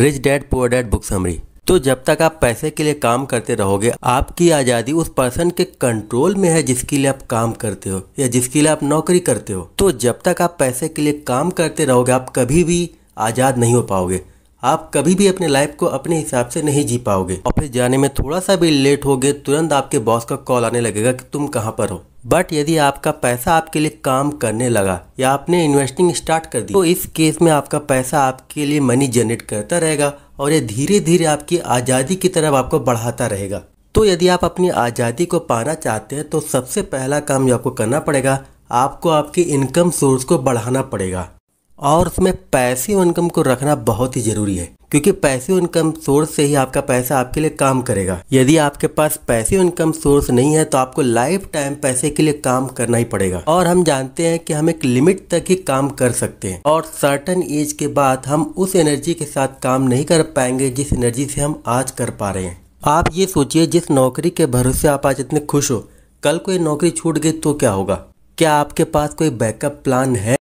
rich dad poor dad book summary तो जब तक आप पैसे के लिए काम करते रहोगे आपकी आज़ादी उस पर्सन के कंट्रोल में है जिसके लिए आप काम करते हो या जिसके लिए आप नौकरी करते हो तो जब तक आप पैसे के लिए काम करते रहोगे आप कभी भी आज़ाद नहीं हो पाओगे आप कभी भी अपने लाइफ को अपने हिसाब से नहीं जी पाओगे ऑफिस जाने में थोड़ा सा भी लेट हो तुरंत आपके बॉस का कॉल आने लगेगा कि तुम कहाँ पर हो बट यदि आपका पैसा आपके लिए काम करने लगा या आपने इन्वेस्टिंग स्टार्ट कर दी तो इस केस में आपका पैसा आपके लिए मनी जनरेट करता रहेगा और ये धीरे धीरे आपकी आज़ादी की तरफ आपको बढ़ाता रहेगा तो यदि आप अपनी आज़ादी को पाना चाहते हैं तो सबसे पहला काम जो आपको करना पड़ेगा आपको आपकी इनकम सोर्स को बढ़ाना पड़ेगा और उसमें पैसिव इनकम को रखना बहुत ही ज़रूरी है क्योंकि पैसिव इनकम सोर्स से ही आपका पैसा आपके लिए काम करेगा यदि आपके पास पैसिव इनकम सोर्स नहीं है तो आपको लाइफ टाइम पैसे के लिए काम करना ही पड़ेगा और हम जानते हैं कि हम एक लिमिट तक ही काम कर सकते हैं और सर्टन एज के बाद हम उस एनर्जी के साथ काम नहीं कर पाएंगे जिस एनर्जी से हम आज कर पा रहे हैं आप ये सोचिए जिस नौकरी के भरोसे आप आज इतने खुश हो कल कोई नौकरी छूट गई तो क्या होगा क्या आपके पास कोई बैकअप प्लान है